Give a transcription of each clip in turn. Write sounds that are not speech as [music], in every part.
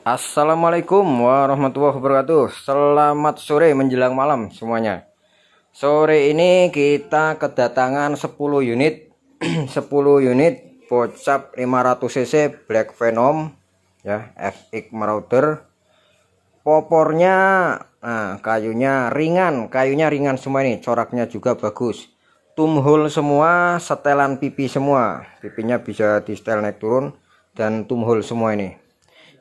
Assalamualaikum warahmatullahi wabarakatuh Selamat sore menjelang malam semuanya Sore ini kita kedatangan 10 unit 10 [clears throat] unit Bocap 500cc Black Venom ya FX Marauder Popornya nah, kayunya ringan Kayunya ringan semua ini Coraknya juga bagus Tumhul semua setelan pipi semua Pipinya bisa di setel naik turun Dan tumhul semua ini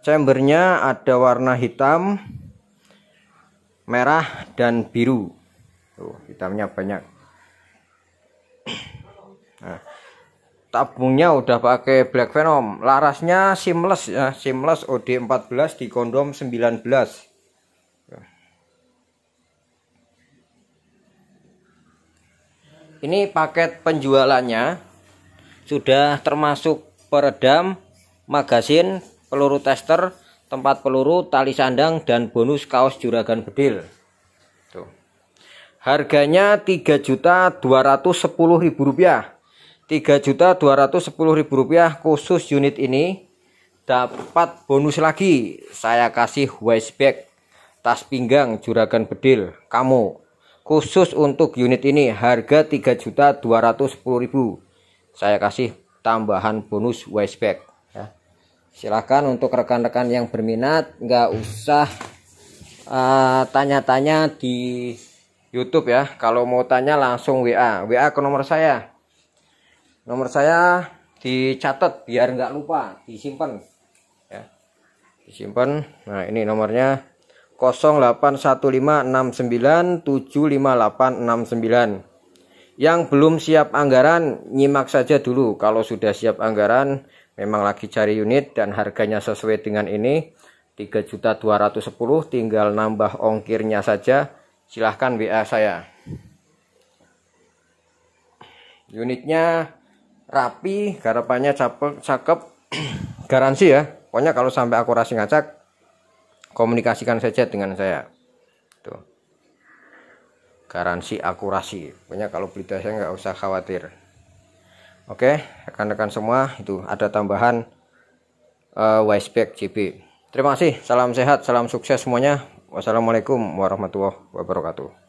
chambernya ada warna hitam merah dan biru tuh hitamnya banyak nah, tabungnya udah pakai black venom larasnya seamless ya seamless OD14 di kondom 19 ini paket penjualannya sudah termasuk peredam magasin peluru tester, tempat peluru, tali sandang, dan bonus kaos juragan bedil. Tuh. Harganya Rp3.210.000. Rp3.210.000 khusus unit ini dapat bonus lagi. Saya kasih waist bag, tas pinggang juragan bedil kamu. Khusus untuk unit ini harga Rp3.210.000. Saya kasih tambahan bonus waist bag silahkan untuk rekan-rekan yang berminat nggak usah eh, tanya-tanya uh, di YouTube ya kalau mau tanya langsung WA WA ke nomor saya nomor saya dicatat biar nggak lupa disimpan ya disimpan nah ini nomornya 08156975869 yang belum siap anggaran nyimak saja dulu kalau sudah siap anggaran memang lagi cari unit dan harganya sesuai dengan ini 3.210 tinggal nambah ongkirnya saja silahkan WA saya unitnya rapi garapannya cakep, cakep [clears throat] garansi ya pokoknya kalau sampai akurasi ngacak komunikasikan saja dengan saya tuh garansi akurasi pokoknya kalau beli saya nggak usah khawatir Oke, rekan-rekan semua, itu ada tambahan uh, eh, Wisepack JB. Terima kasih, salam sehat, salam sukses semuanya. Wassalamualaikum warahmatullahi wabarakatuh.